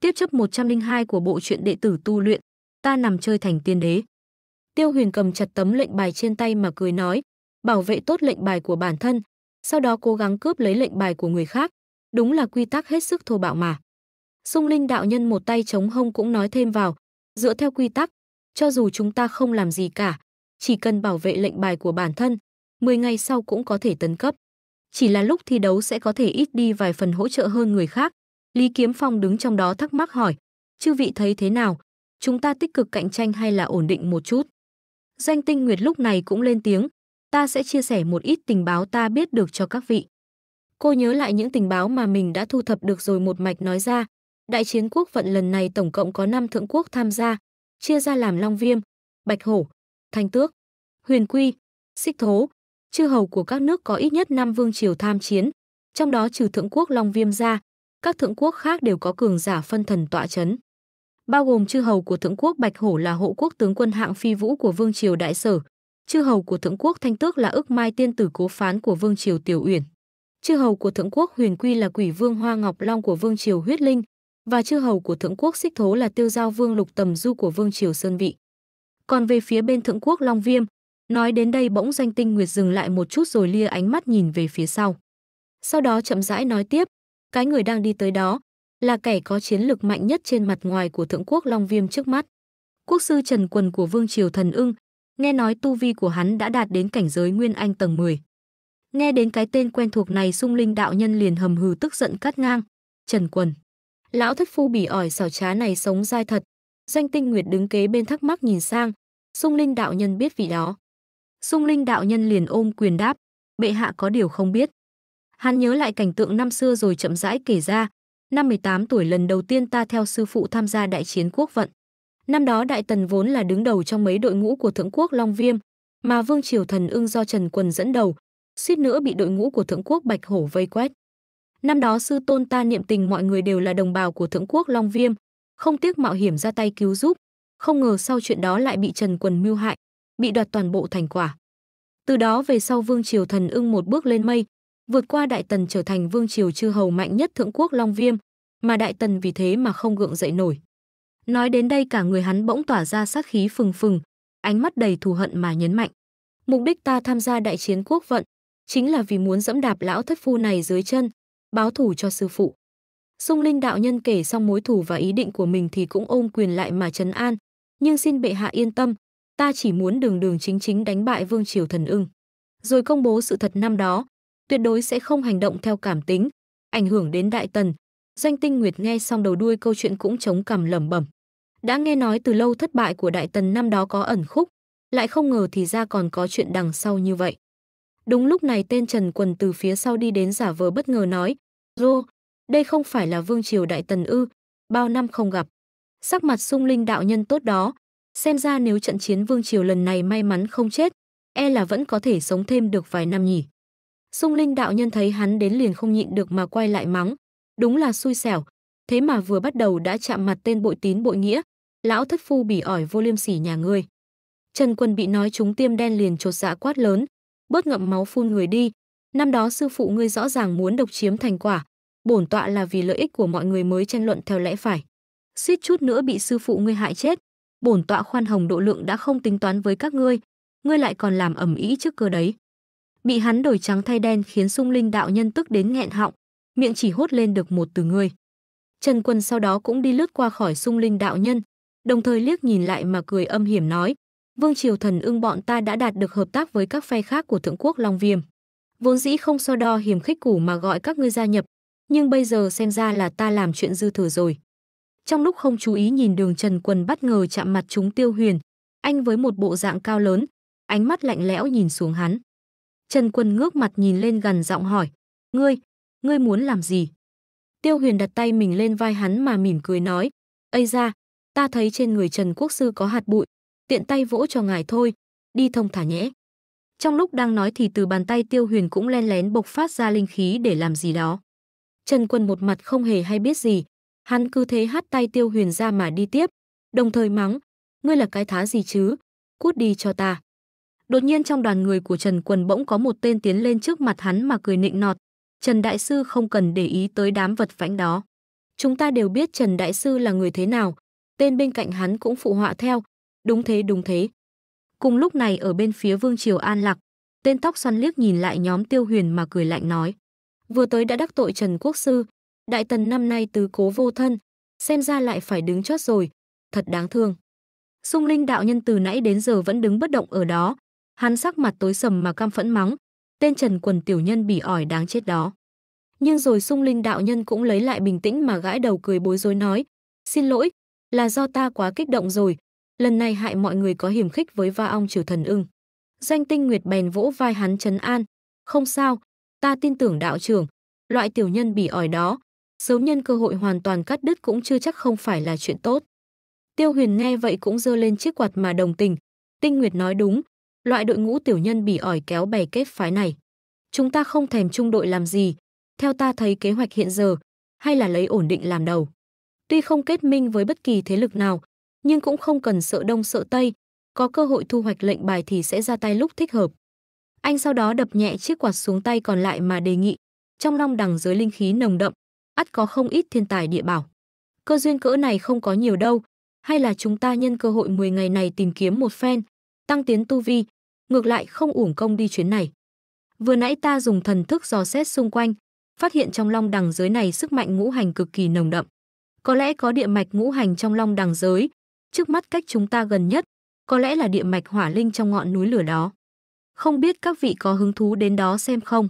tiếp chấp 102 của bộ truyện đệ tử tu luyện, ta nằm chơi thành tiên đế. Tiêu Huyền cầm chặt tấm lệnh bài trên tay mà cười nói, bảo vệ tốt lệnh bài của bản thân, sau đó cố gắng cướp lấy lệnh bài của người khác, đúng là quy tắc hết sức thô bạo mà. sung Linh đạo nhân một tay chống hông cũng nói thêm vào, dựa theo quy tắc, cho dù chúng ta không làm gì cả, chỉ cần bảo vệ lệnh bài của bản thân, 10 ngày sau cũng có thể tấn cấp. Chỉ là lúc thi đấu sẽ có thể ít đi vài phần hỗ trợ hơn người khác, Lý Kiếm Phong đứng trong đó thắc mắc hỏi, chư vị thấy thế nào? Chúng ta tích cực cạnh tranh hay là ổn định một chút? Danh tinh Nguyệt lúc này cũng lên tiếng, ta sẽ chia sẻ một ít tình báo ta biết được cho các vị. Cô nhớ lại những tình báo mà mình đã thu thập được rồi một mạch nói ra. Đại chiến quốc vận lần này tổng cộng có 5 thượng quốc tham gia, chia ra làm Long Viêm, Bạch Hổ, Thanh Tước, Huyền Quy, Xích Thố. Chư hầu của các nước có ít nhất 5 vương triều tham chiến, trong đó trừ thượng quốc Long Viêm ra, các thượng quốc khác đều có cường giả phân thần tọa chấn. Bao gồm chư hầu của thượng quốc Bạch Hổ là hộ quốc tướng quân hạng phi vũ của vương triều Đại Sở, chư hầu của thượng quốc Thanh Tước là ức mai tiên tử cố phán của vương triều Tiểu Uyển. Chư hầu của thượng quốc Huyền Quy là quỷ vương Hoa Ngọc Long của vương triều Huyết Linh và chư hầu của thượng quốc Xích Thố là tiêu giao vương Lục Tầm Du của vương triều Sơn Vị. Còn về phía bên thượng quốc Long Viêm, nói đến đây bỗng danh tinh Nguyệt dừng lại một chút rồi lia ánh mắt nhìn về phía sau. Sau đó chậm rãi nói tiếp, cái người đang đi tới đó là kẻ có chiến lược mạnh nhất trên mặt ngoài của thượng quốc Long Viêm trước mắt. Quốc sư Trần Quần của Vương Triều Thần Ưng, nghe nói tu vi của hắn đã đạt đến cảnh giới Nguyên Anh tầng 10. Nghe đến cái tên quen thuộc này sung linh đạo nhân liền hầm hừ tức giận cắt ngang. Trần Quần. Lão thất phu bỉ ỏi xảo trá này sống dai thật. danh tinh nguyệt đứng kế bên thắc mắc nhìn sang. Sung linh đạo nhân biết vị đó. Sung linh đạo nhân liền ôm quyền đáp. Bệ hạ có điều không biết. Hắn nhớ lại cảnh tượng năm xưa rồi chậm rãi kể ra, năm 18 tuổi lần đầu tiên ta theo sư phụ tham gia đại chiến quốc vận. Năm đó Đại Tần vốn là đứng đầu trong mấy đội ngũ của Thượng quốc Long Viêm, mà Vương Triều Thần Ưng do Trần Quần dẫn đầu, suýt nữa bị đội ngũ của Thượng quốc Bạch Hổ vây quét. Năm đó sư tôn ta niệm tình mọi người đều là đồng bào của Thượng quốc Long Viêm, không tiếc mạo hiểm ra tay cứu giúp, không ngờ sau chuyện đó lại bị Trần Quần mưu hại, bị đoạt toàn bộ thành quả. Từ đó về sau Vương Triều Thần Ưng một bước lên mây, vượt qua Đại Tần trở thành vương triều chư hầu mạnh nhất thượng quốc Long Viêm, mà Đại Tần vì thế mà không gượng dậy nổi. Nói đến đây cả người hắn bỗng tỏa ra sát khí phừng phừng, ánh mắt đầy thù hận mà nhấn mạnh. Mục đích ta tham gia đại chiến quốc vận chính là vì muốn dẫm đạp lão thất phu này dưới chân, báo thù cho sư phụ. sung Linh đạo nhân kể xong mối thù và ý định của mình thì cũng ôm quyền lại mà trấn an, nhưng xin bệ hạ yên tâm, ta chỉ muốn đường đường chính chính đánh bại vương triều thần ưng, rồi công bố sự thật năm đó, tuyệt đối sẽ không hành động theo cảm tính, ảnh hưởng đến đại tần. Doanh Tinh Nguyệt nghe xong đầu đuôi câu chuyện cũng chống cằm lẩm bẩm. Đã nghe nói từ lâu thất bại của đại tần năm đó có ẩn khúc, lại không ngờ thì ra còn có chuyện đằng sau như vậy. Đúng lúc này tên Trần Quần từ phía sau đi đến giả vờ bất ngờ nói, Rô, đây không phải là vương triều đại tần ư, bao năm không gặp. Sắc mặt sung linh đạo nhân tốt đó, xem ra nếu trận chiến vương triều lần này may mắn không chết, e là vẫn có thể sống thêm được vài năm nhỉ. Sung Linh đạo nhân thấy hắn đến liền không nhịn được mà quay lại mắng, đúng là xui xẻo, thế mà vừa bắt đầu đã chạm mặt tên bội tín bội nghĩa, lão thất phu bỉ ỏi vô liêm sỉ nhà ngươi. Trần Quân bị nói trúng tiêm đen liền chột dạ quát lớn, bớt ngậm máu phun người đi, năm đó sư phụ ngươi rõ ràng muốn độc chiếm thành quả, bổn tọa là vì lợi ích của mọi người mới tranh luận theo lẽ phải. Suýt chút nữa bị sư phụ ngươi hại chết, bổn tọa khoan hồng độ lượng đã không tính toán với các ngươi, ngươi lại còn làm ẩm ý trước cơ đấy bị hắn đổi trắng thay đen khiến sung linh đạo nhân tức đến nghẹn họng miệng chỉ hốt lên được một từ ngươi trần quân sau đó cũng đi lướt qua khỏi sung linh đạo nhân đồng thời liếc nhìn lại mà cười âm hiểm nói vương triều thần ưng bọn ta đã đạt được hợp tác với các phe khác của thượng quốc long viêm vốn dĩ không so đo hiểm khích củ mà gọi các ngươi gia nhập nhưng bây giờ xem ra là ta làm chuyện dư thừa rồi trong lúc không chú ý nhìn đường trần quân bất ngờ chạm mặt chúng tiêu huyền anh với một bộ dạng cao lớn ánh mắt lạnh lẽo nhìn xuống hắn Trần Quân ngước mặt nhìn lên gần giọng hỏi, "Ngươi, ngươi muốn làm gì?" Tiêu Huyền đặt tay mình lên vai hắn mà mỉm cười nói, "Ây ra, ta thấy trên người Trần Quốc sư có hạt bụi, tiện tay vỗ cho ngài thôi, đi thông thả nhẽ." Trong lúc đang nói thì từ bàn tay Tiêu Huyền cũng len lén bộc phát ra linh khí để làm gì đó. Trần Quân một mặt không hề hay biết gì, hắn cứ thế hắt tay Tiêu Huyền ra mà đi tiếp, đồng thời mắng, "Ngươi là cái thá gì chứ? Cút đi cho ta." Đột nhiên trong đoàn người của Trần Quần bỗng có một tên tiến lên trước mặt hắn mà cười nịnh nọt. Trần Đại Sư không cần để ý tới đám vật vãnh đó. Chúng ta đều biết Trần Đại Sư là người thế nào. Tên bên cạnh hắn cũng phụ họa theo. Đúng thế, đúng thế. Cùng lúc này ở bên phía Vương Triều An Lạc, tên tóc xoăn liếc nhìn lại nhóm tiêu huyền mà cười lạnh nói. Vừa tới đã đắc tội Trần Quốc Sư. Đại tần năm nay tứ cố vô thân. Xem ra lại phải đứng chót rồi. Thật đáng thương. Dung linh đạo nhân từ nãy đến giờ vẫn đứng bất động ở đó, hắn sắc mặt tối sầm mà cam phẫn mắng, tên Trần Quần tiểu nhân bỉ ỏi đáng chết đó. Nhưng rồi Sung Linh đạo nhân cũng lấy lại bình tĩnh mà gãi đầu cười bối rối nói, "Xin lỗi, là do ta quá kích động rồi, lần này hại mọi người có hiểm khích với Va ong trừ Thần Ưng." Danh Tinh Nguyệt bèn vỗ vai hắn trấn an, "Không sao, ta tin tưởng đạo trưởng, loại tiểu nhân bỉ ỏi đó, sớm nhân cơ hội hoàn toàn cắt đứt cũng chưa chắc không phải là chuyện tốt." Tiêu Huyền nghe vậy cũng giơ lên chiếc quạt mà đồng tình, Tinh Nguyệt nói đúng, loại đội ngũ tiểu nhân bỉ ỏi kéo bè kết phái này. Chúng ta không thèm trung đội làm gì, theo ta thấy kế hoạch hiện giờ, hay là lấy ổn định làm đầu. Tuy không kết minh với bất kỳ thế lực nào, nhưng cũng không cần sợ đông sợ tây, có cơ hội thu hoạch lệnh bài thì sẽ ra tay lúc thích hợp. Anh sau đó đập nhẹ chiếc quạt xuống tay còn lại mà đề nghị, trong long đằng dưới linh khí nồng đậm, ắt có không ít thiên tài địa bảo. Cơ duyên cỡ này không có nhiều đâu, hay là chúng ta nhân cơ hội 10 ngày này tìm kiếm một phen, tăng tiến tu vi, ngược lại không uổng công đi chuyến này. Vừa nãy ta dùng thần thức dò xét xung quanh, phát hiện trong long đằng giới này sức mạnh ngũ hành cực kỳ nồng đậm. Có lẽ có địa mạch ngũ hành trong long đằng giới, trước mắt cách chúng ta gần nhất, có lẽ là địa mạch hỏa linh trong ngọn núi lửa đó. Không biết các vị có hứng thú đến đó xem không?